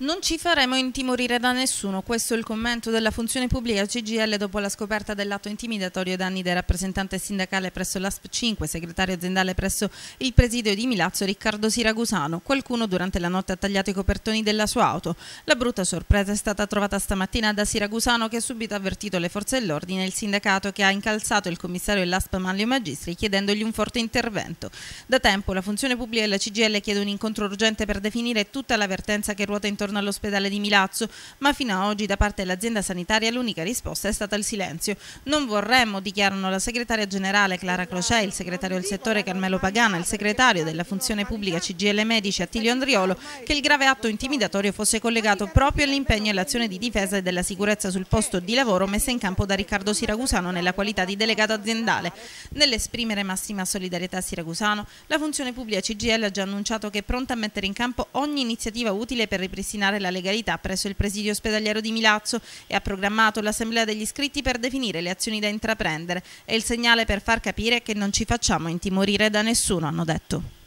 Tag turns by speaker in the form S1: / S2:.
S1: Non ci faremo intimorire da nessuno, questo è il commento della funzione pubblica CGL dopo la scoperta dell'atto intimidatorio danni del rappresentante sindacale presso l'ASP 5, segretario aziendale presso il presidio di Milazzo Riccardo Siragusano. Qualcuno durante la notte ha tagliato i copertoni della sua auto. La brutta sorpresa è stata trovata stamattina da Siragusano che ha subito avvertito le forze dell'ordine e il sindacato che ha incalzato il commissario dell'ASP Manlio Magistri chiedendogli un forte intervento. Da tempo la funzione pubblica e la CGL chiede un incontro urgente per definire tutta l'avvertenza che ruota intorno soggiorno all'ospedale di Milazzo, ma fino a oggi da parte dell'azienda sanitaria l'unica risposta è stata il silenzio. Non vorremmo, dichiarano la segretaria generale Clara Crocè, il segretario del settore Carmelo Pagana, il segretario della funzione pubblica CGL Medici Attilio Andriolo, che il grave atto intimidatorio fosse collegato proprio all'impegno e all'azione di difesa e della sicurezza sul posto di lavoro messa in campo da Riccardo Siragusano nella qualità di delegato aziendale. Nell'esprimere massima solidarietà a Siragusano, la funzione pubblica CGL ha già annunciato che è pronta a mettere in campo ogni iniziativa utile per ripristinare ripristinare la legalità presso il presidio ospedaliero di Milazzo e ha programmato l'assemblea degli iscritti per definire le azioni da intraprendere. È il segnale per far capire che non ci facciamo intimorire da nessuno, hanno detto.